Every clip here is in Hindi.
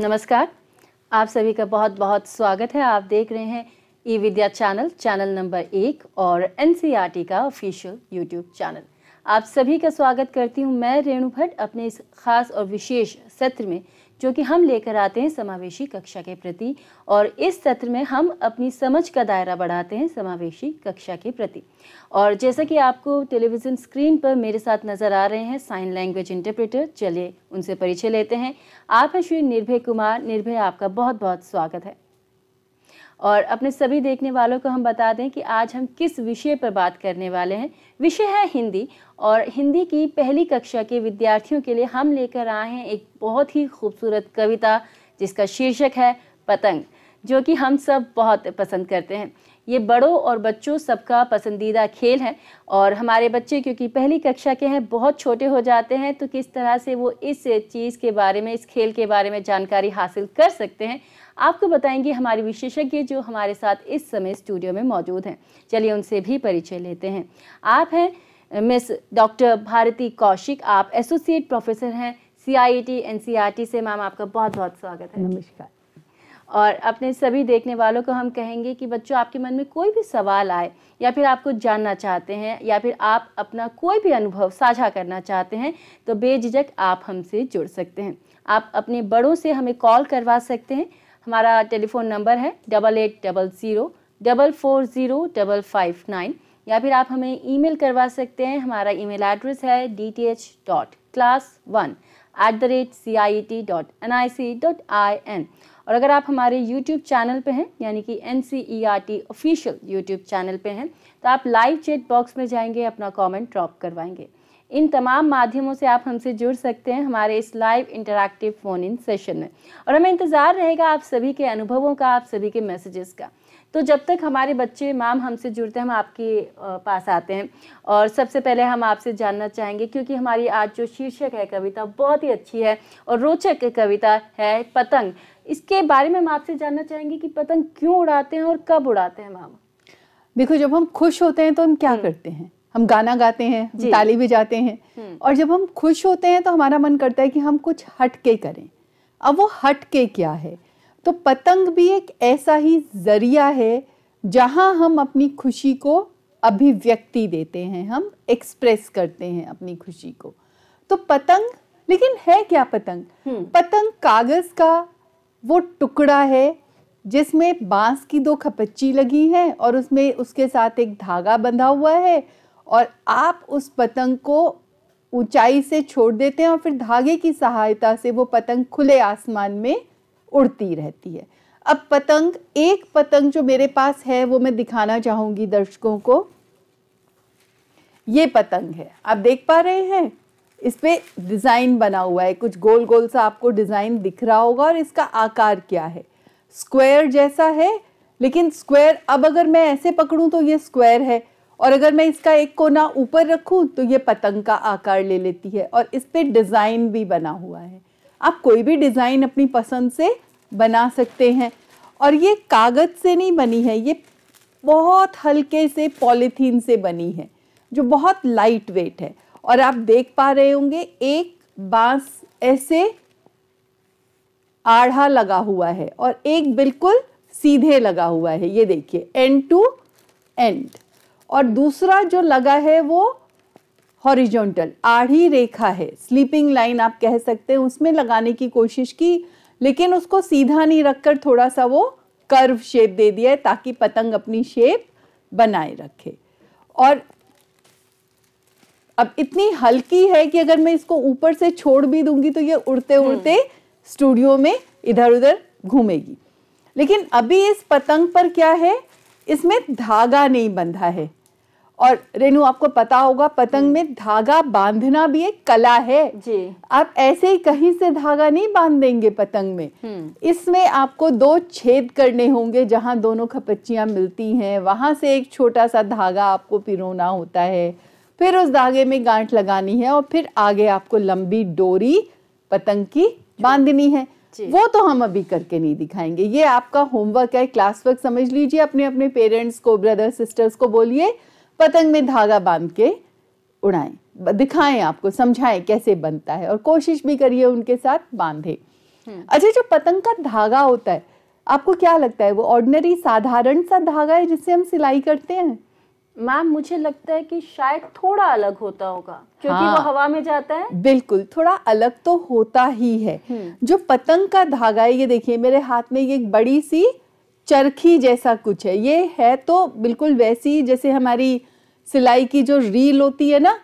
नमस्कार आप सभी का बहुत बहुत स्वागत है आप देख रहे हैं E Vidya channel channel number एक और एन का ऑफिशियल यूट्यूब चैनल आप सभी का स्वागत करती हूं मैं रेणु भट्ट अपने इस खास और विशेष सत्र में जो कि हम लेकर आते हैं समावेशी कक्षा के प्रति और इस सत्र में हम अपनी समझ का दायरा बढ़ाते हैं समावेशी कक्षा के प्रति और जैसा कि आपको टेलीविज़न स्क्रीन पर मेरे साथ नज़र आ रहे हैं साइन लैंग्वेज इंटरप्रेटर चलिए उनसे परिचय लेते हैं आप हैं श्री निर्भय कुमार निर्भय आपका बहुत बहुत स्वागत है और अपने सभी देखने वालों को हम बता दें कि आज हम किस विषय पर बात करने वाले हैं विषय है हिंदी और हिंदी की पहली कक्षा के विद्यार्थियों के लिए हम लेकर आए हैं एक बहुत ही खूबसूरत कविता जिसका शीर्षक है पतंग जो कि हम सब बहुत पसंद करते हैं ये बड़ों और बच्चों सबका पसंदीदा खेल है और हमारे बच्चे क्योंकि पहली कक्षा के हैं बहुत छोटे हो जाते हैं तो किस तरह से वो इस चीज़ के बारे में इस खेल के बारे में जानकारी हासिल कर सकते हैं आपको बताएंगे हमारे विशेषज्ञ जो हमारे साथ इस समय स्टूडियो में मौजूद हैं चलिए उनसे भी परिचय लेते हैं आप हैं मिस डॉक्टर भारती कौशिक आप एसोसिएट प्रोफेसर हैं C I T N C R T से मैम आपका बहुत बहुत स्वागत है नमस्कार और अपने सभी देखने वालों को हम कहेंगे कि बच्चों आपके मन में कोई भी सवाल आए या फिर आप कुछ जानना चाहते हैं या फिर आप अपना कोई भी अनुभव साझा करना चाहते हैं तो बेझिझक आप हमसे जुड़ सकते हैं आप अपने बड़ों से हमें कॉल करवा सकते हैं हमारा टेलीफोन नंबर है double eight double zero double four zero double five nine या फिर आप हमें ईमेल करवा सकते हैं हमारा ईमेल एड्रेस है D T H dot class one at the rate C I E T dot N I C dot I N और अगर आप हमारे यूट्यूब चैनल पे हैं यानी कि N C E R T official YouTube channel पे हैं तो आप लाइव चैट बॉक्स में जाएंगे अपना कमेंट ड्रॉप करवाएंगे इन तमाम माध्यमों से आप हमसे जुड़ सकते हैं हमारे इस live interactive phone in session में और हमें इंतज़ार रहेगा आप सभी के अनुभवों का आप सभी के मैसेजेस का तो जब तक हमारे बच्चे माम हमसे जुड़ते हैं हम आपके पास आते हैं और सबसे पहले हम आपसे जानना चाहेंगे क्योंकि हमारी आज जो शीर्षक है कविता बहुत ही अच्छी है और रोचक कविता है पतंग इसके बारे में हम आपसे जानना चाहेंगे कि पतंग क्यों उड़ाते हैं और कब उड़ाते हैं माम देखो जब हम खुश होते हैं तो हम क्या हम्म। करते हैं हम गाना गाते हैं ताली भी जाते हैं हम्म। और जब हम खुश होते हैं तो हमारा मन करता है कि हम कुछ हटके करें अब वो हटके क्या है तो पतंग भी एक ऐसा ही जरिया है जहाँ हम अपनी खुशी को अभिव्यक्ति देते हैं हम एक्सप्रेस करते हैं अपनी खुशी को तो पतंग लेकिन है क्या पतंग हम्म। पतंग कागज का वो टुकड़ा है जिसमें बांस की दो खपच्ची लगी है और उसमें उसके साथ एक धागा बंधा हुआ है और आप उस पतंग को ऊंचाई से छोड़ देते हैं और फिर धागे की सहायता से वो पतंग खुले आसमान में उड़ती रहती है अब पतंग एक पतंग जो मेरे पास है वो मैं दिखाना चाहूंगी दर्शकों को ये पतंग है आप देख पा रहे हैं इस पे डिज़ाइन बना हुआ है कुछ गोल गोल सा आपको डिज़ाइन दिख रहा होगा और इसका आकार क्या है स्क्वायर जैसा है लेकिन स्क्वायर अब अगर मैं ऐसे पकड़ूं तो ये स्क्वायर है और अगर मैं इसका एक कोना ऊपर रखूं तो ये पतंग का आकार ले लेती है और इस पे डिज़ाइन भी बना हुआ है आप कोई भी डिज़ाइन अपनी पसंद से बना सकते हैं और ये कागज़ से नहीं बनी है ये बहुत हल्के से पॉलीथीन से बनी है जो बहुत लाइट वेट है और आप देख पा रहे होंगे एक बांस ऐसे आढ़ा लगा हुआ है और एक बिल्कुल सीधे लगा हुआ है ये देखिए एंड टू एंड और दूसरा जो लगा है वो हॉरिजॉन्टल आढ़ी रेखा है स्लीपिंग लाइन आप कह सकते हैं उसमें लगाने की कोशिश की लेकिन उसको सीधा नहीं रखकर थोड़ा सा वो कर्व शेप दे दिया है ताकि पतंग अपनी शेप बनाए रखे और अब इतनी हल्की है कि अगर मैं इसको ऊपर से छोड़ भी दूंगी तो ये उड़ते हम्म। उड़ते स्टूडियो में इधर उधर घूमेगी लेकिन अभी इस पतंग पर क्या है इसमें धागा नहीं बंधा है और रेनू आपको पता होगा पतंग में धागा बांधना भी एक कला है जी आप ऐसे ही कहीं से धागा नहीं बांध देंगे पतंग में हम्म। इसमें आपको दो छेद करने होंगे जहां दोनों खपच्चियां मिलती हैं वहां से एक छोटा सा धागा आपको पिरोना होता है फिर उस धागे में गांठ लगानी है और फिर आगे आपको लंबी डोरी पतंग की बांधनी है वो तो हम अभी करके नहीं दिखाएंगे ये आपका होमवर्क है क्लास वर्क समझ लीजिए अपने अपने पेरेंट्स को ब्रदर सिस्टर्स को बोलिए पतंग में धागा बांध के उड़ाएं दिखाएं आपको समझाएं कैसे बनता है और कोशिश भी करिए उनके साथ बांधे हम्म। अच्छा जो पतंग का धागा होता है आपको क्या लगता है वो ऑर्डिनरी साधारण सा धागा है जिससे हम सिलाई करते हैं मैम मुझे लगता है कि शायद थोड़ा अलग होता होगा क्योंकि हाँ, वो हवा में जाता है बिल्कुल थोड़ा अलग तो होता ही है हम्म। जो पतंग का धागा है ये देखिए मेरे हाथ में ये एक बड़ी सी चरखी जैसा कुछ है ये है तो बिल्कुल वैसी जैसे हमारी सिलाई की जो रील होती है ना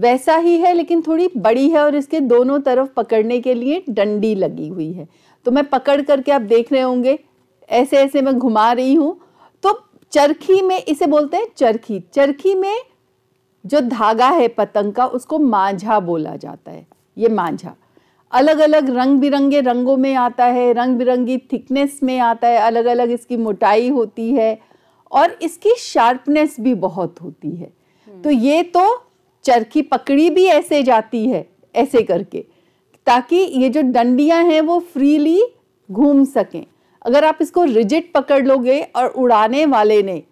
वैसा ही है लेकिन थोड़ी बड़ी है और इसके दोनों तरफ पकड़ने के लिए डंडी लगी हुई है तो मैं पकड़ करके आप देख रहे होंगे ऐसे ऐसे मैं घुमा रही हूँ तो चरखी में इसे बोलते हैं चरखी चरखी में जो धागा है पतंग का उसको मांझा बोला जाता है ये मांझा अलग अलग रंग बिरंगे रंगों में आता है रंग बिरंगी थिकनेस में आता है अलग अलग इसकी मोटाई होती है और इसकी शार्पनेस भी बहुत होती है हम्म। तो ये तो चरखी पकड़ी भी ऐसे जाती है ऐसे करके ताकि ये जो डंडियां हैं वो फ्रीली घूम सकें अगर आप इसको रिजिट पकड़ लोगे और उड़ाने वाले ने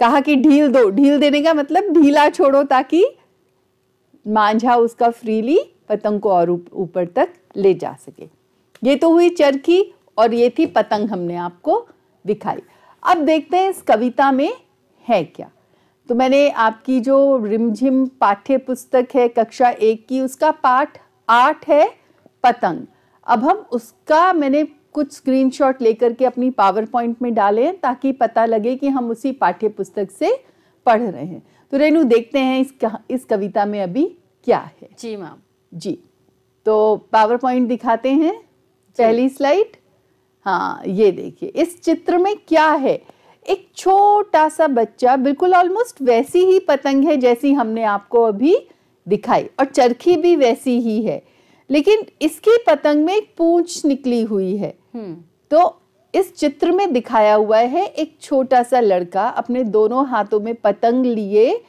कहा कि ढील दो ढील देने का मतलब ढीला छोड़ो ताकि मांझा उसका फ्रीली पतंग को और ऊपर तक ले जा सके ये तो हुई चरखी और ये थी पतंग हमने आपको दिखाई अब देखते हैं इस कविता में है क्या तो मैंने आपकी जो रिमझिम पाठ्य पुस्तक है कक्षा एक की उसका पाठ आठ है पतंग अब हम उसका मैंने कुछ स्क्रीनशॉट लेकर के अपनी पावर पॉइंट में डाले ताकि पता लगे कि हम उसी पाठ्य पुस्तक से पढ़ रहे हैं तो रेनू देखते हैं इस इस कविता में अभी क्या है जी मैम जी तो पावर पॉइंट दिखाते हैं पहली स्लाइड हाँ ये देखिए इस चित्र में क्या है एक छोटा सा बच्चा बिल्कुल ऑलमोस्ट वैसी ही पतंग है जैसी हमने आपको अभी दिखाई और चरखी भी वैसी ही है लेकिन इसकी पतंग में एक पूंछ निकली हुई है हम्म। तो इस चित्र में दिखाया हुआ है एक छोटा सा लड़का अपने दोनों हाथों में पतंग लिए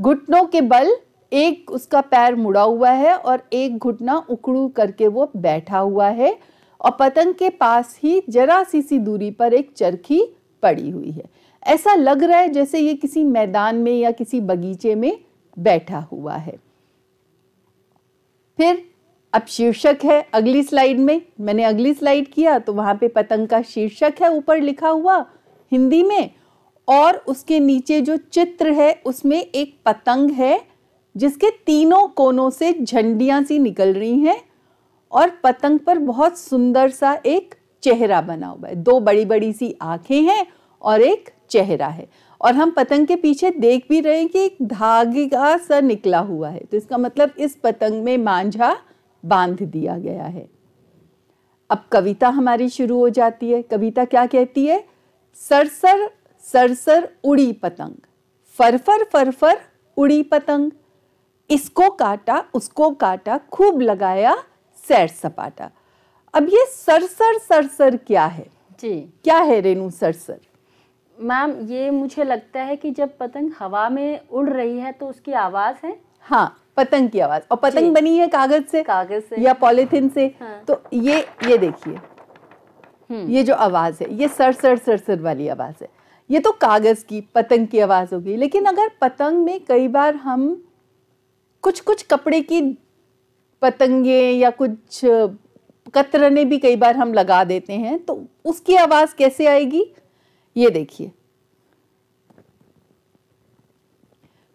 घुटनों के बल एक उसका पैर मुड़ा हुआ है और एक घुटना उकड़ू करके वो बैठा हुआ है और पतंग के पास ही जरा सी सी दूरी पर एक चरखी पड़ी हुई है ऐसा लग रहा है जैसे ये किसी मैदान में या किसी बगीचे में बैठा हुआ है फिर अब शीर्षक है अगली स्लाइड में मैंने अगली स्लाइड किया तो वहां पे पतंग का शीर्षक है ऊपर लिखा हुआ हिंदी में और उसके नीचे जो चित्र है उसमें एक पतंग है जिसके तीनों कोनों से झंडियां सी निकल रही हैं और पतंग पर बहुत सुंदर सा एक चेहरा बना हुआ है दो बड़ी बड़ी सी आंखें हैं और एक चेहरा है और हम पतंग के पीछे देख भी रहे हैं कि एक धागे का सा निकला हुआ है तो इसका मतलब इस पतंग में मांझा बांध दिया गया है अब कविता हमारी शुरू हो जाती है कविता क्या कहती है सरसर सरसर उड़ी पतंग फरफर फरफर उड़ी पतंग इसको काटा उसको काटा खूब लगाया सैर सपाटा अब ये सरसर सरसर क्या है जी क्या है रेणु सरसर मैम ये मुझे लगता है कि जब पतंग हवा में उड़ रही है तो उसकी आवाज है हाँ पतंग की आवाज और पतंग बनी है कागज से कागज से या पॉलिथिन से हाँ। तो ये ये देखिए हम्म। ये जो आवाज है ये सर सर सर सर वाली आवाज है ये तो कागज की पतंग की आवाज होगी लेकिन अगर पतंग में कई बार हम कुछ कुछ कपड़े की पतंगे या कुछ कतरने भी कई बार हम लगा देते हैं तो उसकी आवाज़ कैसे आएगी ये देखिए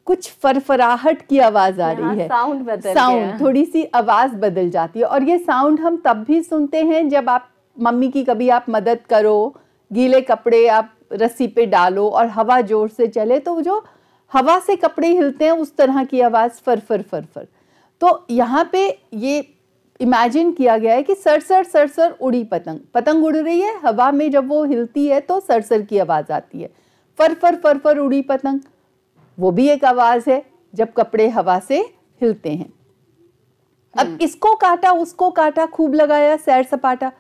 कुछ फरफराहट की आवाज आ रही है साउंड बदल साउंड थोड़ी सी आवाज बदल जाती है और ये साउंड हम तब भी सुनते हैं जब आप मम्मी की कभी आप मदद करो गीले कपड़े आप रस्सी पे डालो और हवा जोर से चले तो जो हवा से कपड़े हिलते हैं उस तरह की आवाज़ फर फर फर फर तो यहाँ पे ये इमेजिन किया गया है कि सरसर सरसर उड़ी पतंग पतंग उड़ रही है हवा में जब वो हिलती है तो सरसर की आवाज़ आती है फर फर फर फर उड़ी पतंग वो भी एक आवाज़ है जब कपड़े हवा से हिलते हैं अब हम्म। इसको काटा उसको काटा खूब लगाया सैर सपाटा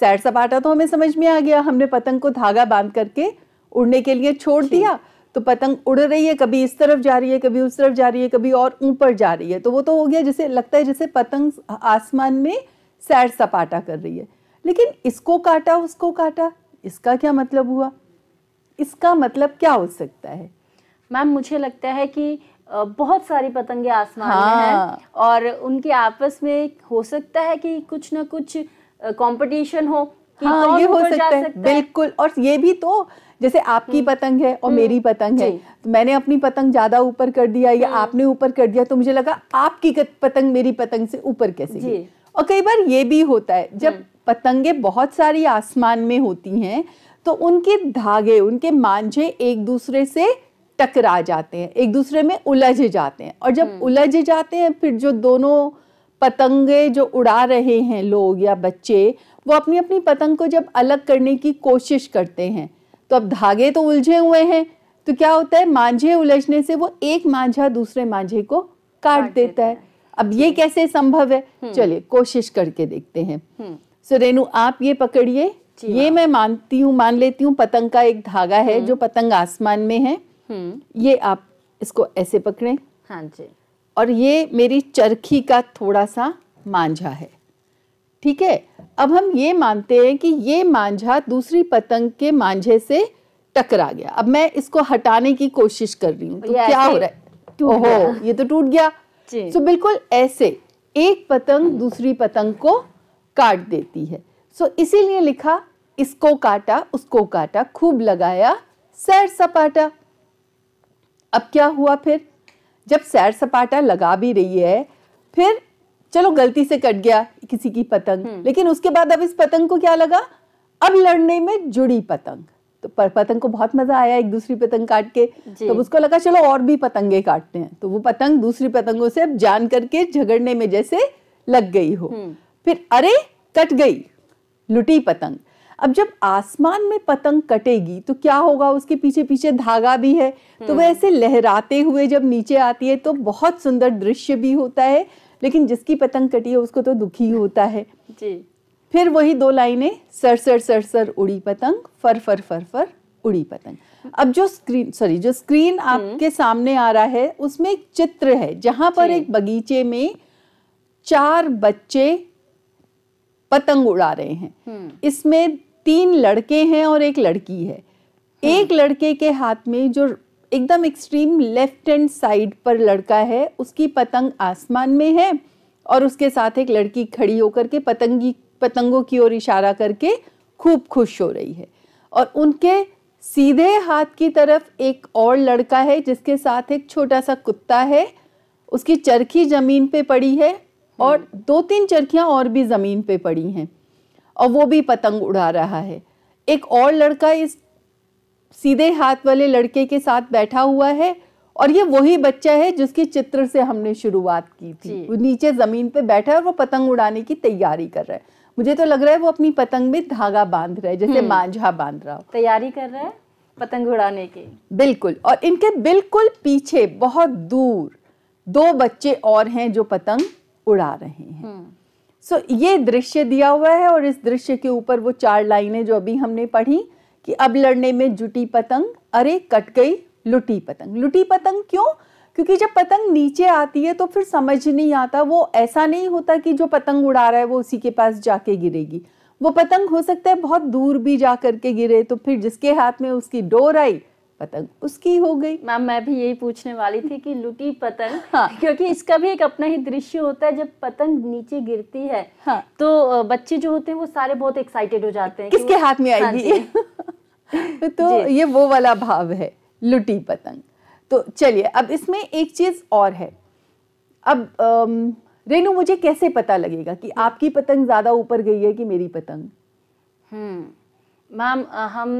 सैर सपाटा तो हमें समझ में आ गया हमने पतंग को धागा बांध करके उड़ने के लिए छोड़ दिया तो पतंग उड़ रही है कभी इस तरफ जा रही है कभी उस तरफ जा रही है कभी और ऊपर जा रही है तो वो तो हो गया जिसे लगता है जैसे पतंग आसमान में सैर सपाटा कर रही है लेकिन इसको काटा उसको काटा इसका क्या मतलब हुआ इसका मतलब क्या हो सकता है मैम मुझे लगता है कि बहुत सारी पतंगे आसमान हाँ। में हैं हाँ। और उनके आपस में हो सकता है कि कुछ ना कुछ कंपटीशन हो कि हाँ, कौन ये हो सकता, सकता है बिल्कुल और ये भी तो जैसे आपकी हम्म। पतंग है और हम्म। मेरी पतंग है तो मैंने अपनी पतंग ज्यादा ऊपर कर दिया या हम्म। आपने ऊपर कर दिया तो मुझे लगा आपकी पतंग मेरी पतंग से ऊपर कैसे गई और कई बार ये भी होता है जब पतंगे बहुत सारी आसमान में होती हैं तो उनके धागे उनके मांझे एक दूसरे से टकरा जाते हैं एक दूसरे में उलझ जाते हैं और जब उलझ जाते हैं फिर जो दोनों पतंगे जो उड़ा रहे हैं लोग या बच्चे वो अपनी अपनी पतंग को जब अलग करने की कोशिश करते हैं तो अब धागे तो उलझे हुए हैं तो क्या होता है मांझे उलझने से वो एक मांझा दूसरे मांझे को काट देता है अब ये कैसे संभव है हम्म। चलिए कोशिश करके देखते हैं हम्म। सो रेनू आप ये पकड़िए ये हाँ। मैं मानती हूँ मान लेती हूँ पतंग का एक धागा है हम्म। जो पतंग आसमान में है ये आप इसको ऐसे पकड़े हाँ जी और ये मेरी चरखी का थोड़ा सा मांझा है ठीक है अब हम ये मानते हैं कि ये मांझा दूसरी पतंग के मांझे से टकरा गया अब मैं इसको हटाने की कोशिश कर रही हूँ तो क्या हो रहा है ओहो ये तो टूट गया सो so, बिल्कुल ऐसे एक पतंग दूसरी पतंग को काट देती है सो so, इसीलिए लिखा इसको काटा उसको काटा खूब लगाया सैर सपाटा अब क्या हुआ फिर जब सैर सपाटा लगा भी रही है फिर चलो गलती से कट गया किसी की पतंग हम्म। लेकिन उसके बाद अब इस पतंग को क्या लगा अब लड़ने में जुड़ी पतंग तो पर पतंग को बहुत मजा आया एक दूसरी पतंग काट के तो उसको लगा चलो और भी पतंगे काटते हैं तो वो पतंग दूसरी पतंगों से अब जान करके झगड़ने में जैसे लग गई हो हम्म। फिर अरे कट गई लुटी पतंग अब जब आसमान में पतंग कटेगी तो क्या होगा उसके पीछे पीछे धागा भी है तो वह हम्म। ऐसे लहराते हुए जब नीचे आती है तो बहुत सुंदर दृश्य भी होता है लेकिन जिसकी पतंग कटी है उसको तो दुखी होता है जी फिर वही दो लाइनें सर सर सर सर उड़ी पतंग फर फर फर फर उड़ी पतंग अब जो स्क्रीन सॉरी जो स्क्रीन हम्म। आपके सामने आ रहा है उसमें एक चित्र है जहां पर एक बगीचे में चार बच्चे पतंग उड़ा रहे हैं हम्म। इसमें तीन लड़के हैं और एक लड़की है हम्म। एक लड़के के हाथ में जो एकदम एक्सट्रीम लेफ्ट हैंड साइड पर लड़का है उसकी पतंग आसमान में है और उसके साथ एक लड़की खड़ी होकर के पतंगी पतंगों की ओर इशारा करके खूब खुश हो रही है और उनके सीधे हाथ की तरफ एक और लड़का है जिसके साथ एक छोटा सा कुत्ता है उसकी चरखी ज़मीन पे पड़ी है और हम्म। दो तीन चरखियाँ और भी ज़मीन पे पड़ी हैं और वो भी पतंग उड़ा रहा है एक और लड़का इस सीधे हाथ वाले लड़के के साथ बैठा हुआ है और ये वही बच्चा है जिसके चित्र से हमने शुरुआत की थी वो नीचे जमीन पे बैठा है और वो पतंग उड़ाने की तैयारी कर रहा है मुझे तो लग रहा है वो अपनी पतंग में धागा बांध रहा है जैसे हम्म। मांझा बांध रहा हो तैयारी कर रहा है पतंग उड़ाने की बिल्कुल और इनके बिल्कुल पीछे बहुत दूर दो बच्चे और हैं जो पतंग उड़ा रहे हैं सो हम्म। so, ये दृश्य दिया हुआ है और इस दृश्य के ऊपर वो चार लाइनें जो अभी हमने पढ़ी कि अब लड़ने में जुटी पतंग अरे कट गई लुटी पतंग लुटी पतंग क्यों क्योंकि जब पतंग नीचे आती है तो फिर समझ नहीं आता वो ऐसा नहीं होता कि जो पतंग उड़ा रहा है वो उसी के पास जाके गिरेगी वो पतंग हो सकता है बहुत दूर भी जा करके गिरे तो फिर जिसके हाथ में उसकी डोर आई पतंग उसकी हो गई मैम मैं भी यही पूछने वाली थी कि लुटी पतंग हाँ। क्योंकि इसका भी एक अपना ही दृश्य होता है जब पतंग नीचे गिरती है हाँ। तो बच्चे जो होते हैं वो सारे बहुत एक्साइटेड हो जाते हैं किसके हाथ में आएगी हाँ तो ये वो वाला भाव है लुटी पतंग तो चलिए अब इसमें एक चीज़ और है अब रेनू मुझे कैसे पता लगेगा कि आपकी पतंग ज़्यादा ऊपर गई है कि मेरी पतंग हम्म मैम हम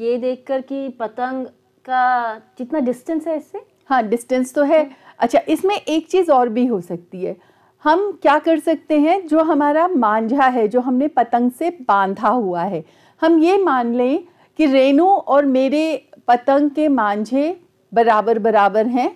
ये देखकर कि पतंग इसका जितना डिस्टेंस है इससे हाँ डिस्टेंस तो है अच्छा इसमें एक चीज़ और भी हो सकती है हम क्या कर सकते हैं जो हमारा मांझा है जो हमने पतंग से बांधा हुआ है हम ये मान लें कि रेनो और मेरे पतंग के मांझे बराबर बराबर हैं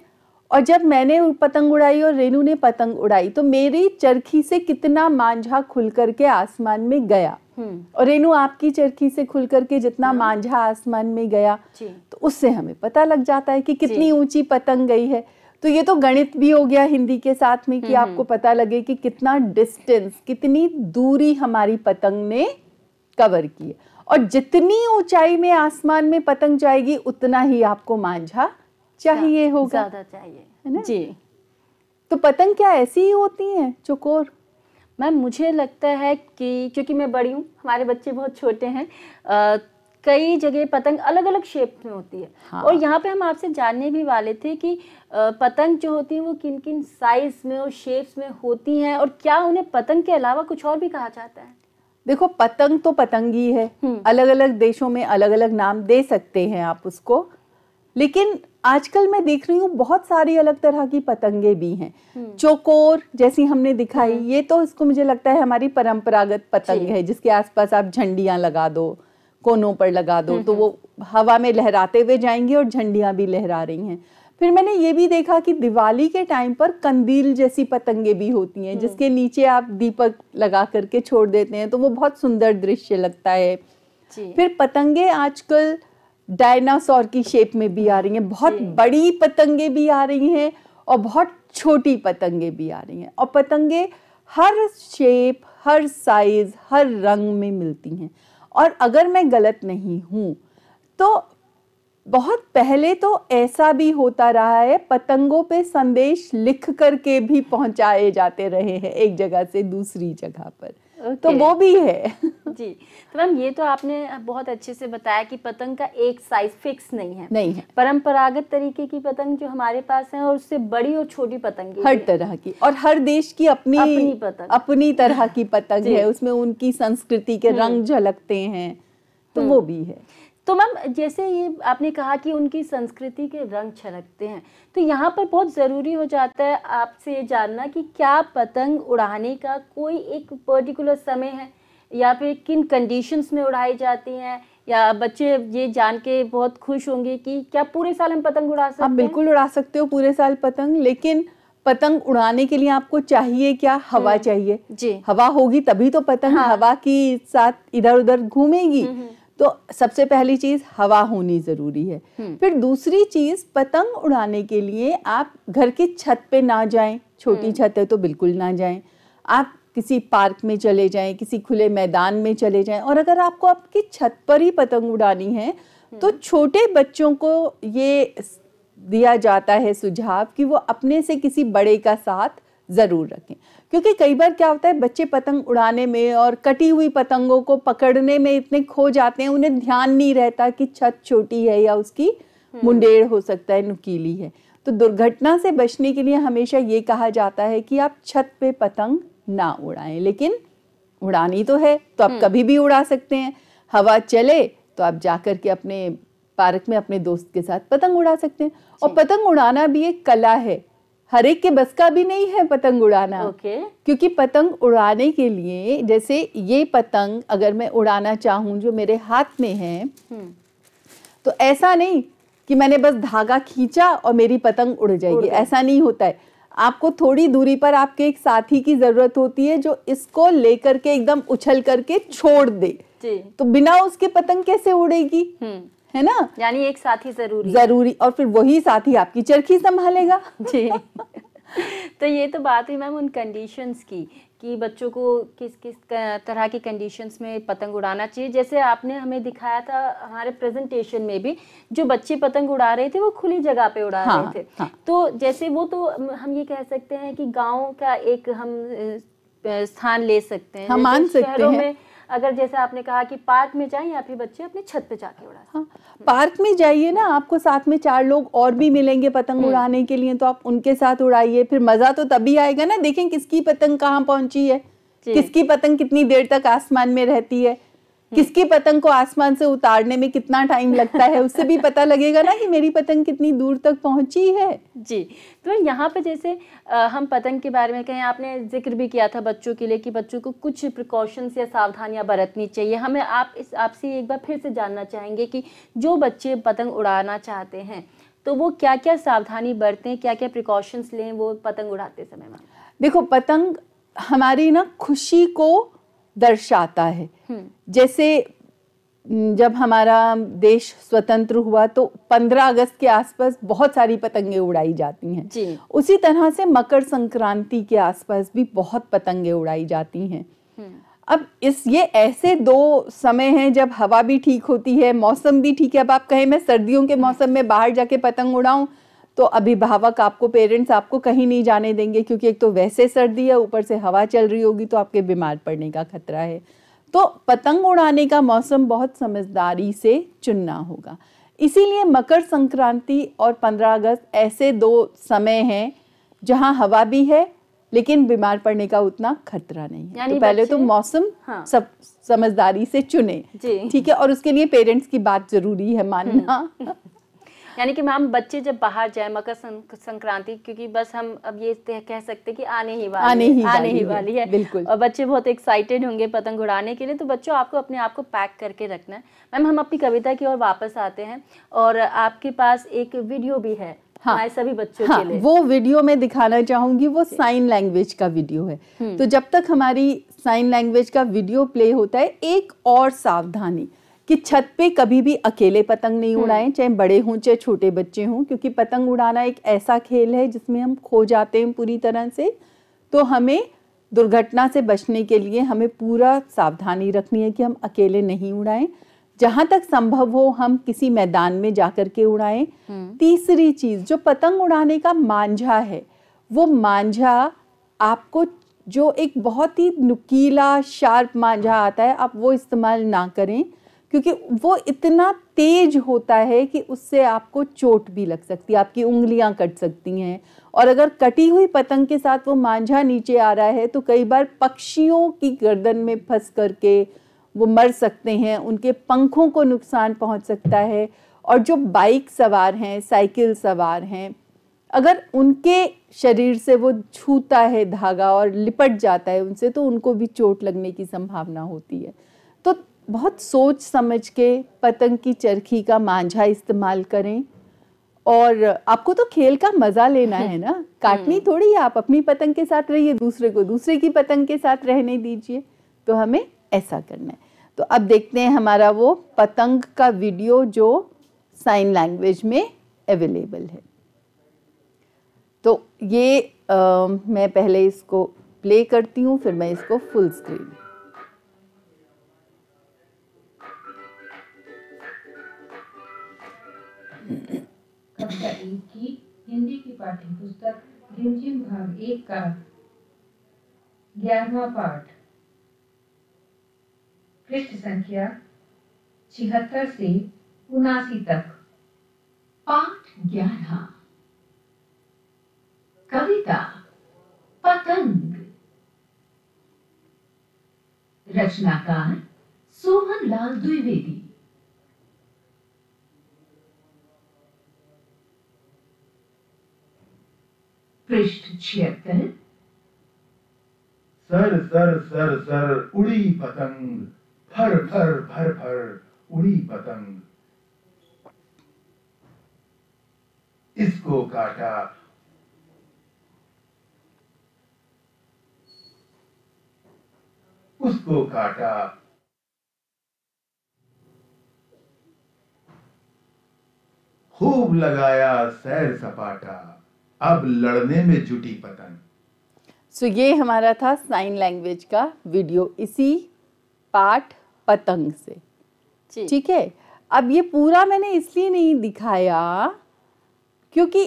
और जब मैंने पतंग उड़ाई और रेनू ने पतंग उड़ाई तो मेरी चरखी से कितना मांझा खुल करके आसमान में गया हम्म। और रेणु आपकी चरखी से खुल करके जितना हाँ। मांझा आसमान में गया तो उससे हमें पता लग जाता है कि कितनी ऊंची पतंग गई है तो ये तो गणित भी हो गया हिंदी के साथ में कि हम्म। आपको पता लगे कि कितना डिस्टेंस कितनी दूरी हमारी पतंग ने कवर की है और जितनी ऊंचाई में आसमान में पतंग जाएगी उतना ही आपको मांझा चाहिए होगा ज्यादा चाहिए है ना जी तो पतंग क्या ऐसी ही होती है चकोर मैम मुझे लगता है कि क्योंकि मैं बड़ी हूँ हमारे बच्चे बहुत छोटे हैं कई जगह पतंग अलग अलग शेप में होती है हाँ। और यहाँ पे हम आपसे जानने भी वाले थे कि पतंग जो होती है वो किन किन साइज में और शेप्स में होती हैं और क्या उन्हें पतंग के अलावा कुछ और भी कहा जाता है देखो पतंग तो पतंगी है हम्म। अलग अलग देशों में अलग अलग नाम दे सकते हैं आप उसको लेकिन आजकल मैं देख रही हूँ बहुत सारी अलग तरह की पतंगे भी हैं हम्म। चोकोर जैसी हमने दिखाई हम्म। ये तो इसको मुझे लगता है हमारी परंपरागत पतंग है जिसके आसपास आप झंडिया लगा दो कोनों पर लगा दो तो वो हवा में लहराते हुए जाएंगे और झंडियां भी लहरा रही हैं फिर मैंने ये भी देखा कि दिवाली के टाइम पर कंदील जैसी पतंगे भी होती हैं हम्म। जिसके नीचे आप दीपक लगा करके छोड़ देते हैं तो वो बहुत सुंदर दृश्य लगता है फिर पतंगे आजकल डायनासोर की शेप में भी आ रही हैं बहुत बड़ी पतंगे भी आ रही हैं और बहुत छोटी पतंगे भी आ रही हैं और पतंगे हर शेप हर साइज़ हर रंग में मिलती हैं और अगर मैं गलत नहीं हूँ तो बहुत पहले तो ऐसा भी होता रहा है पतंगों पे संदेश लिख करके भी पहुंचाए जाते रहे हैं एक जगह से दूसरी जगह पर तो वो भी है जी तो मैम ये तो आपने बहुत अच्छे से बताया कि पतंग का एक साइज फिक्स नहीं है नहीं है परंपरागत तरीके की पतंग जो हमारे पास है और उससे बड़ी और छोटी पतंग हर तरह की और हर देश की अपनी अपनी पतंग अपनी तरह की पतंग है उसमें उनकी संस्कृति के हम्म। रंग झलकते हैं तो हम्म। वो भी है तो मैम जैसे ये आपने कहा कि उनकी संस्कृति के रंग छलकते हैं तो यहाँ पर बहुत ज़रूरी हो जाता है आपसे ये जानना कि क्या पतंग उड़ाने का कोई एक पर्टिकुलर समय है या फिर किन कंडीशंस में उड़ाई जाती हैं या बच्चे ये जान के बहुत खुश होंगे कि क्या पूरे साल हम पतंग उड़ा सकते आप बिल्कुल उड़ा सकते हो पूरे साल पतंग लेकिन पतंग उड़ाने के लिए आपको चाहिए क्या हवा हम्म। चाहिए जी हवा होगी तभी तो पतंग हाँ। हवा की साथ इधर उधर घूमेगी हम्म, हम्म। तो सबसे पहली चीज़ हवा होनी ज़रूरी है हम्म। फिर दूसरी चीज़ पतंग उड़ाने के लिए आप घर की छत पे ना जाएं छोटी हम्म। छत है तो बिल्कुल ना जाएं आप किसी पार्क में चले जाएं किसी खुले मैदान में चले जाएं और अगर आपको आपकी छत पर ही पतंग उड़ानी है हम्म। तो छोटे बच्चों को ये दिया जाता है सुझाव कि वो अपने से किसी बड़े का साथ ज़रूर रखें क्योंकि कई बार क्या होता है बच्चे पतंग उड़ाने में और कटी हुई पतंगों को पकड़ने में इतने खो जाते हैं उन्हें ध्यान नहीं रहता कि छत छोटी है या उसकी हम्म। मुंडेर हो सकता है नुकीली है तो दुर्घटना से बचने के लिए हमेशा ये कहा जाता है कि आप छत पे पतंग ना उड़ाएं लेकिन उड़ानी तो है तो आप हम्म। कभी भी उड़ा सकते हैं हवा चले तो आप जाकर के अपने पार्क में अपने दोस्त के साथ पतंग उड़ा सकते हैं और पतंग उड़ाना भी एक कला है हर एक के बस का भी नहीं है पतंग उड़ाना okay. क्योंकि पतंग उड़ाने के लिए जैसे ये पतंग अगर मैं उड़ाना चाहूँ जो मेरे हाथ में है hmm. तो ऐसा नहीं कि मैंने बस धागा खींचा और मेरी पतंग उड़ जाएगी ऐसा नहीं होता है आपको थोड़ी दूरी पर आपके एक साथी की जरूरत होती है जो इसको लेकर के एकदम उछल करके छोड़ दे जी. तो बिना उसके पतंग कैसे उड़ेगी हम्म। है ना यानी एक साथी जरूरी जरूरी और फिर वही साथी आपकी चरखी संभालेगा जी तो ये तो बात हुई मैम उन कंडीशंस की कि बच्चों को किस किस तरह की कंडीशंस में पतंग उड़ाना चाहिए जैसे आपने हमें दिखाया था हमारे प्रेजेंटेशन में भी जो बच्चे पतंग उड़ा रहे थे वो खुली जगह पे उड़ा हाँ, रहे थे हाँ. तो जैसे वो तो हम ये कह सकते हैं कि गांव का एक हम स्थान ले सकते हैं हम मान सकते हैं अगर जैसे आपने कहा कि पार्क में जाएं या फिर बच्चे अपने छत पे जाके उड़ा हाँ पार्क में जाइए ना आपको साथ में चार लोग और भी मिलेंगे पतंग हम्म। उड़ाने के लिए तो आप उनके साथ उड़ाइए फिर मज़ा तो तभी आएगा ना देखें किसकी पतंग कहाँ पहुंची है किसकी पतंग कितनी देर तक आसमान में रहती है हम्म। किसकी पतंग को आसमान से उतारने में कितना टाइम लगता है उससे भी पता लगेगा ना कि मेरी पतंग कितनी दूर तक पहुंची है जी तो यहाँ पर जैसे हम पतंग के बारे में कहें आपने जिक्र भी किया था बच्चों के लिए कि बच्चों को कुछ प्रिकॉशंस या सावधानियां बरतनी चाहिए हमें आप इस आपसे एक बार फिर से जानना चाहेंगे कि जो बच्चे पतंग उड़ाना चाहते हैं तो वो क्या क्या सावधानी बरतें क्या क्या प्रिकॉशंस लें वो पतंग उड़ाते समय में देखो पतंग हमारी ना खुशी को दर्शाता है जैसे जब हमारा देश स्वतंत्र हुआ तो 15 अगस्त के आसपास बहुत सारी पतंगे उड़ाई जाती हैं उसी तरह से मकर संक्रांति के आसपास भी बहुत पतंगे उड़ाई जाती हैं अब इस ये ऐसे दो समय हैं जब हवा भी ठीक होती है मौसम भी ठीक है अब आप कहें मैं सर्दियों के मौसम में बाहर जाके पतंग उड़ाऊं तो अभिभावक आपको पेरेंट्स आपको कहीं नहीं जाने देंगे क्योंकि एक तो वैसे सर्दी है ऊपर से हवा चल रही होगी तो आपके बीमार पड़ने का खतरा है तो पतंग उड़ाने का मौसम बहुत समझदारी से चुनना होगा इसीलिए मकर संक्रांति और 15 अगस्त ऐसे दो समय हैं जहां हवा भी है लेकिन बीमार पड़ने का उतना खतरा नहीं है तो पहले तो मौसम हाँ। सब समझदारी से चुने ठीक है और उसके लिए पेरेंट्स की बात जरूरी है मानना हम्म। यानी कि मैम बच्चे जब बाहर जाए मकर संक्रांति क्योंकि बस हम अब ये कह सकते हैं कि आने ही वाली आने ही आने ही वाली है बिल्कुल और बच्चे बहुत एक्साइटेड होंगे पतंग उड़ाने के लिए तो बच्चों आपको अपने आप को पैक करके रखना है मैम हम अपनी कविता की ओर वापस आते हैं और आपके पास एक वीडियो भी है हाँ सभी बच्चों हाँ, के लिए वो वीडियो मैं दिखाना चाहूंगी वो साइन लैंग्वेज का वीडियो है हम्म। तो जब तक हमारी साइन लैंग्वेज का वीडियो प्ले होता है एक और सावधानी कि छत पे कभी भी अकेले पतंग नहीं हम्म। उड़ाएं चाहे बड़े हों चाहे छोटे बच्चे हों क्योंकि पतंग उड़ाना एक ऐसा खेल है जिसमें हम खो जाते हैं पूरी तरह से तो हमें दुर्घटना से बचने के लिए हमें पूरा सावधानी रखनी है कि हम अकेले नहीं उड़ाएं जहाँ तक संभव हो हम किसी मैदान में जाकर के उड़ाएं हम्म। तीसरी चीज़ जो पतंग उड़ाने का मांझा है वो मांझा आपको जो एक बहुत ही नुकीला शार्प मांझा आता है आप वो इस्तेमाल ना करें क्योंकि वो इतना तेज होता है कि उससे आपको चोट भी लग सकती है आपकी उंगलियां कट सकती हैं और अगर कटी हुई पतंग के साथ वो मांझा नीचे आ रहा है तो कई बार पक्षियों की गर्दन में फंस करके वो मर सकते हैं उनके पंखों को नुकसान पहुंच सकता है और जो बाइक सवार हैं साइकिल सवार हैं अगर उनके शरीर से वो छूता है धागा और लिपट जाता है उनसे तो उनको भी चोट लगने की संभावना होती है तो बहुत सोच समझ के पतंग की चरखी का मांझा इस्तेमाल करें और आपको तो खेल का मजा लेना है ना काटनी हम्म। थोड़ी आप अपनी पतंग के साथ रहिए दूसरे को दूसरे की पतंग के साथ रहने दीजिए तो हमें ऐसा करना है तो अब देखते हैं हमारा वो पतंग का वीडियो जो साइन लैंग्वेज में अवेलेबल है तो ये आ, मैं पहले इसको प्ले करती हूँ फिर मैं इसको फुल स्क्रीन कक्षा एक की हिंदी की पाठ्य पुस्तक रिमझिम भाग एक का ग्यारहवा पाठ पृष्ठ संख्या छिहत्तर से उनासी तक पाठ ग्यारह कविता पतंग रचनाकार सोहन लाल द्विवेदी पृष्ठ छिहत्तर सर सर सर सर उड़ी पतंग फर फर फर फर उड़ी पतंग इसको काटा उसको काटा खूब लगाया सैर सपाटा अब लड़ने में जुटी पतंग सो so, ये हमारा था साइन लैंग्वेज का वीडियो इसी पार्ट पतंग से ठीक है अब ये पूरा मैंने इसलिए नहीं दिखाया क्योंकि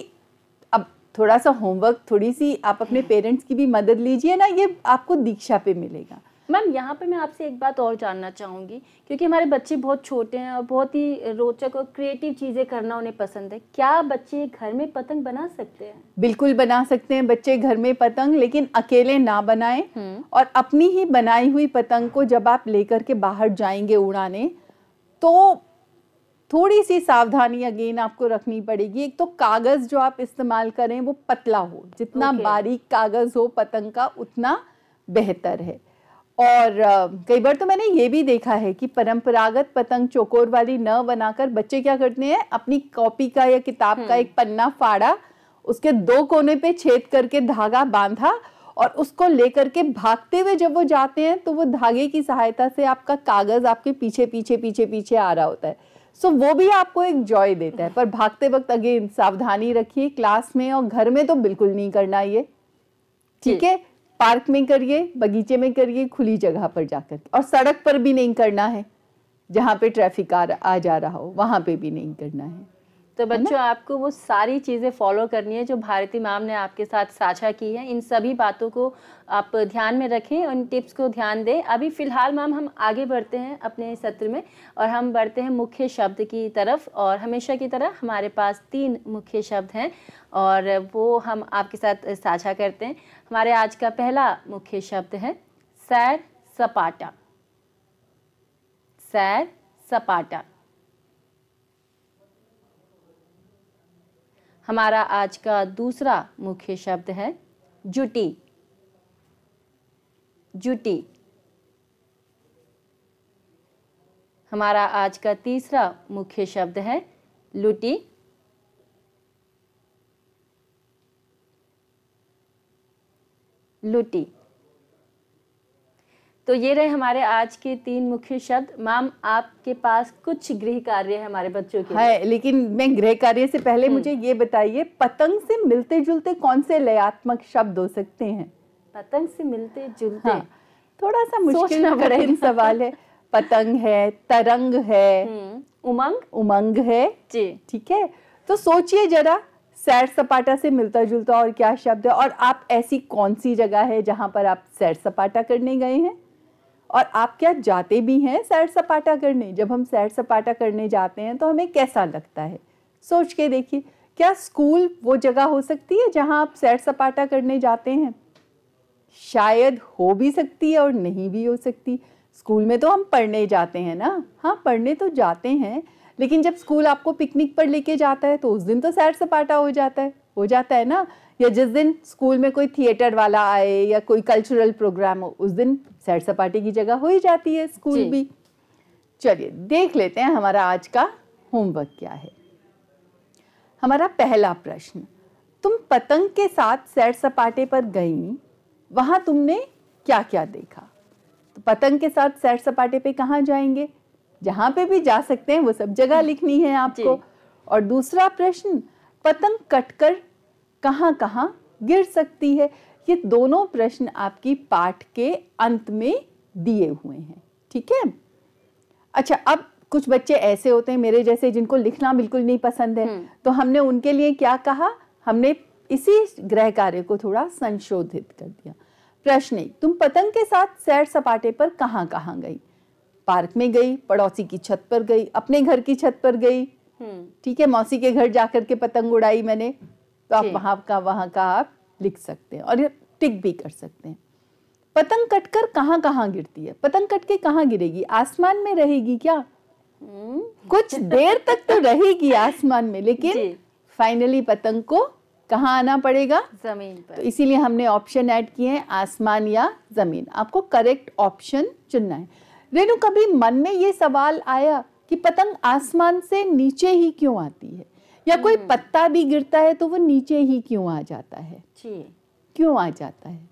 अब थोड़ा सा होमवर्क थोड़ी सी आप अपने पेरेंट्स की भी मदद लीजिए ना ये आपको दीक्षा पे मिलेगा मैम यहाँ पे मैं आपसे एक बात और जानना चाहूँगी क्योंकि हमारे बच्चे बहुत छोटे हैं और बहुत ही रोचक और क्रिएटिव चीज़ें करना उन्हें पसंद है क्या बच्चे घर में पतंग बना सकते हैं बिल्कुल बना सकते हैं बच्चे घर में पतंग लेकिन अकेले ना बनाएं हम्म। और अपनी ही बनाई हुई पतंग को जब आप लेकर के बाहर जाएंगे उड़ाने तो थोड़ी सी सावधानी अगेन आपको रखनी पड़ेगी एक तो कागज़ जो आप इस्तेमाल करें वो पतला हो जितना बारीक कागज़ हो पतंग का उतना बेहतर है और कई बार तो मैंने ये भी देखा है कि परंपरागत पतंग चौकोर वाली न बनाकर बच्चे क्या करते हैं अपनी कॉपी का या किताब का हम्म। एक पन्ना फाड़ा उसके दो कोने पे छेद करके धागा बांधा और उसको लेकर के भागते हुए जब वो जाते हैं तो वो धागे की सहायता से आपका कागज आपके पीछे पीछे पीछे पीछे आ रहा होता है सो वो भी आपको एक जॉय देता है पर भागते वक्त अगेन सावधानी रखिए क्लास में और घर में तो बिल्कुल नहीं करना ये ठीक है पार्क में करिए बगीचे में करिए खुली जगह पर जाकर और सड़क पर भी नहीं करना है जहाँ पे ट्रैफिक आ, आ जा रहा हो वहाँ पे भी नहीं करना है तो बच्चों आपको वो सारी चीज़ें फॉलो करनी है जो भारती मैम ने आपके साथ साझा की है इन सभी बातों को आप ध्यान में रखें उन टिप्स को ध्यान दें अभी फ़िलहाल मैम हम आगे बढ़ते हैं अपने सत्र में और हम बढ़ते हैं मुख्य शब्द की तरफ और हमेशा की तरह हमारे पास तीन मुख्य शब्द हैं और वो हम आपके साथ साझा करते हैं हमारे आज का पहला मुख्य शब्द है सैर सपाटा सैर सपाटा हमारा आज का दूसरा मुख्य शब्द है जुटी जुटी हमारा आज का तीसरा मुख्य शब्द है लुटी लुटी तो ये रहे हमारे आज के तीन मुख्य शब्द मैम आपके पास कुछ गृह कार्य है हमारे बच्चों के है लेकिन मैं गृह कार्य से पहले हम्म। मुझे ये बताइए पतंग से मिलते जुलते कौन से लयात्मक शब्द हो सकते हैं पतंग से मिलते जुलते हाँ, थोड़ा सा मुश्किल कठिन सवाल है पतंग है तरंग है हम्म। उमंग उमंग है जी ठीक है तो सोचिए जरा सैर सपाटा से मिलता जुलता और क्या शब्द है और आप ऐसी कौन सी जगह है जहाँ पर आप सैर सपाटा करने गए हैं और आप क्या जाते भी हैं सैर सपाटा करने जब हम सैर सपाटा करने जाते हैं तो हमें कैसा लगता है सोच के देखिए क्या स्कूल वो जगह हो सकती है जहां आप सैर सपाटा करने जाते हैं शायद हो भी सकती है और नहीं भी हो सकती स्कूल में तो हम पढ़ने जाते हैं ना हाँ पढ़ने तो जाते हैं लेकिन जब स्कूल आपको पिकनिक पर लेके जाता है तो उस दिन तो सैर सपाटा हो जाता है हो जाता है ना या जिस दिन स्कूल में कोई थिएटर वाला आए या कोई कल्चरल प्रोग्राम हो उस दिन सैर सपाटे की जगह हो ही जाती है स्कूल भी चलिए देख लेते हैं हमारा आज का होमवर्क क्या है हमारा पहला प्रश्न तुम पतंग के साथ सैर सपाटे पर गई वहां तुमने क्या क्या देखा तो पतंग के साथ सैर सपाटे पे कहाँ जाएंगे जहां पे भी जा सकते हैं वो सब जगह लिखनी है आपको और दूसरा प्रश्न पतंग कटकर कहाँ कहाँ गिर सकती है ये दोनों प्रश्न आपकी पाठ के अंत में दिए हुए हैं ठीक है अच्छा अब कुछ बच्चे ऐसे होते हैं मेरे जैसे जिनको लिखना बिल्कुल नहीं पसंद है हम्म। तो हमने उनके लिए क्या कहा हमने इसी ग्रह कार्य को थोड़ा संशोधित कर दिया प्रश्न तुम पतंग के साथ सैर सपाटे पर कहाँ कहाँ गई पार्क में गई पड़ोसी की छत पर गई अपने घर की छत पर गई हम्म। ठीक है मौसी के घर जाकर के पतंग उड़ाई मैंने तो आप वहां का वहां का आप लिख सकते हैं और ये टिक भी कर सकते हैं पतंग कटकर कहाँ कहाँ गिरती है पतंग कट के कहाँ गिरेगी आसमान में रहेगी क्या हम्म। कुछ देर तक तो रहेगी आसमान में लेकिन फाइनली पतंग को कहाँ आना पड़ेगा जमीन पर तो इसीलिए हमने ऑप्शन ऐड किए हैं आसमान या जमीन आपको करेक्ट ऑप्शन चुनना है रेणु कभी मन में ये सवाल आया कि पतंग आसमान से नीचे ही क्यों आती है या कोई हम्म। पत्ता भी गिरता है तो वो नीचे ही क्यों आ जाता है जी क्यों आ जाता है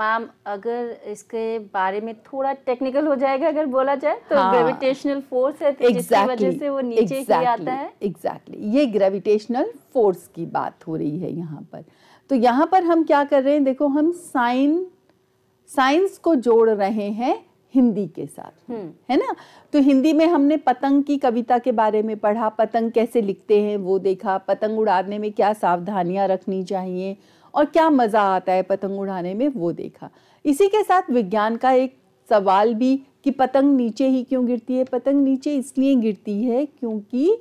मैम अगर इसके बारे में थोड़ा टेक्निकल हो जाएगा अगर बोला जाए तो हाँ, ग्रेविटेशनल फोर्स है तो exactly, जिसकी वजह से वो नीचे exactly, ही आता है एग्जैक्टली exactly, ये ग्रेविटेशनल फोर्स की बात हो रही है यहाँ पर तो यहाँ पर हम क्या कर रहे हैं देखो हम साइन साइंस को जोड़ रहे हैं हिंदी के साथ हम्म। है ना तो हिंदी में हमने पतंग की कविता के बारे में पढ़ा पतंग कैसे लिखते हैं वो देखा पतंग उड़ाने में क्या सावधानियां रखनी चाहिए और क्या मज़ा आता है पतंग उड़ाने में वो देखा इसी के साथ विज्ञान का एक सवाल भी कि पतंग नीचे ही क्यों गिरती है पतंग नीचे इसलिए गिरती है क्योंकि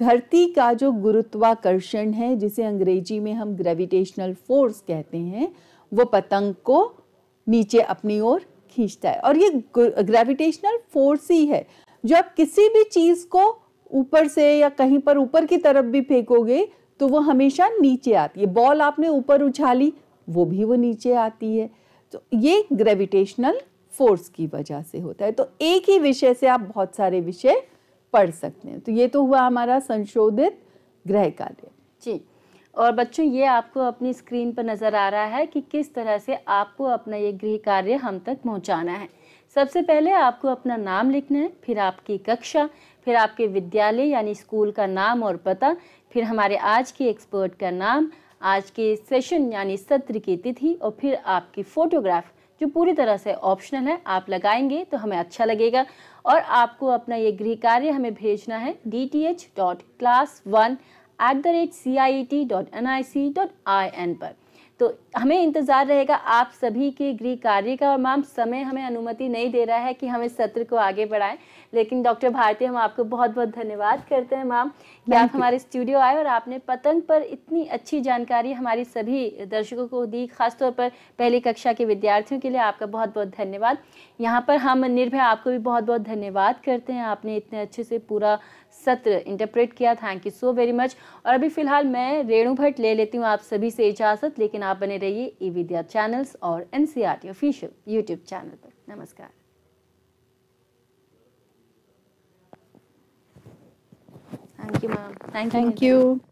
धरती का जो गुरुत्वाकर्षण है जिसे अंग्रेजी में हम ग्रेविटेशनल फोर्स कहते हैं वो पतंग को नीचे अपनी ओर खींचता है और ये ग्रेविटेशनल फोर्स ही है जो आप किसी भी चीज़ को ऊपर से या कहीं पर ऊपर की तरफ भी फेंकोगे तो वो हमेशा नीचे आती है बॉल आपने ऊपर उछाली वो भी वो नीचे आती है तो ये ग्रेविटेशनल फोर्स की वजह से होता है तो एक ही विषय से आप बहुत सारे विषय पढ़ सकते हैं तो ये तो हुआ हमारा संशोधित ग्रह कार्य जी और बच्चों ये आपको अपनी स्क्रीन पर नज़र आ रहा है कि किस तरह से आपको अपना ये गृह कार्य हम तक पहुँचाना है सबसे पहले आपको अपना नाम लिखना है फिर आपकी कक्षा फिर आपके विद्यालय यानी स्कूल का नाम और पता फिर हमारे आज के एक्सपर्ट का नाम आज के सेशन यानी सत्र की तिथि और फिर आपकी फ़ोटोग्राफ जो पूरी तरह से ऑप्शनल है आप लगाएंगे तो हमें अच्छा लगेगा और आपको अपना ये गृह कार्य हमें भेजना है D T H dot class one at the rate C I E T dot N I C dot I N पर तो हमें इंतज़ार रहेगा आप सभी के गृह कार्य का और मैम समय हमें अनुमति नहीं दे रहा है कि हम इस सत्र को आगे बढ़ाएं लेकिन डॉक्टर भारती हम आपको बहुत बहुत धन्यवाद करते हैं मैम कि आप हमारे स्टूडियो आए और आपने पतंग पर इतनी अच्छी जानकारी हमारी सभी दर्शकों को दी खासतौर पर पहली कक्षा के विद्यार्थियों के लिए आपका बहुत बहुत धन्यवाद यहाँ पर हम निर्भय आपको भी बहुत बहुत धन्यवाद करते हैं आपने इतने अच्छे से पूरा सत्र इंटरप्रेट किया thank you so very much और अभी फिलहाल मैं रेणु भट्ट ले लेती हूँ आप सभी से इजाज़त लेकिन आप बने रहिए ई विद्या चैनल्स और एन ऑफिशियल यूट्यूब चैनल पर नमस्कार Thank you, ma'am. Thank you. Thank you.